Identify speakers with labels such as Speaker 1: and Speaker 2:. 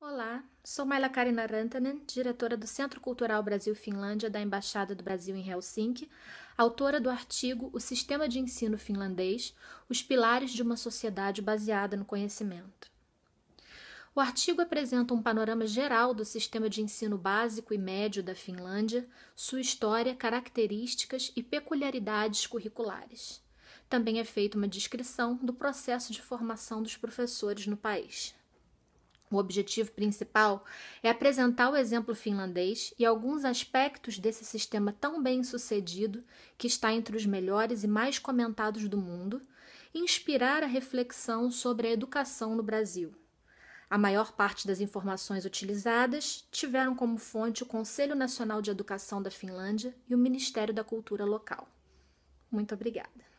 Speaker 1: Olá, sou Maila Karina Rantanen, diretora do Centro Cultural Brasil-Finlândia da Embaixada do Brasil em Helsinki, autora do artigo O Sistema de Ensino Finlandês: Os Pilares de uma Sociedade Baseada no Conhecimento. O artigo apresenta um panorama geral do sistema de ensino básico e médio da Finlândia, sua história, características e peculiaridades curriculares. Também é feita uma descrição do processo de formação dos professores no país. O objetivo principal é apresentar o exemplo finlandês e alguns aspectos desse sistema tão bem sucedido, que está entre os melhores e mais comentados do mundo, e inspirar a reflexão sobre a educação no Brasil. A maior parte das informações utilizadas tiveram como fonte o Conselho Nacional de Educação da Finlândia e o Ministério da Cultura Local. Muito obrigada.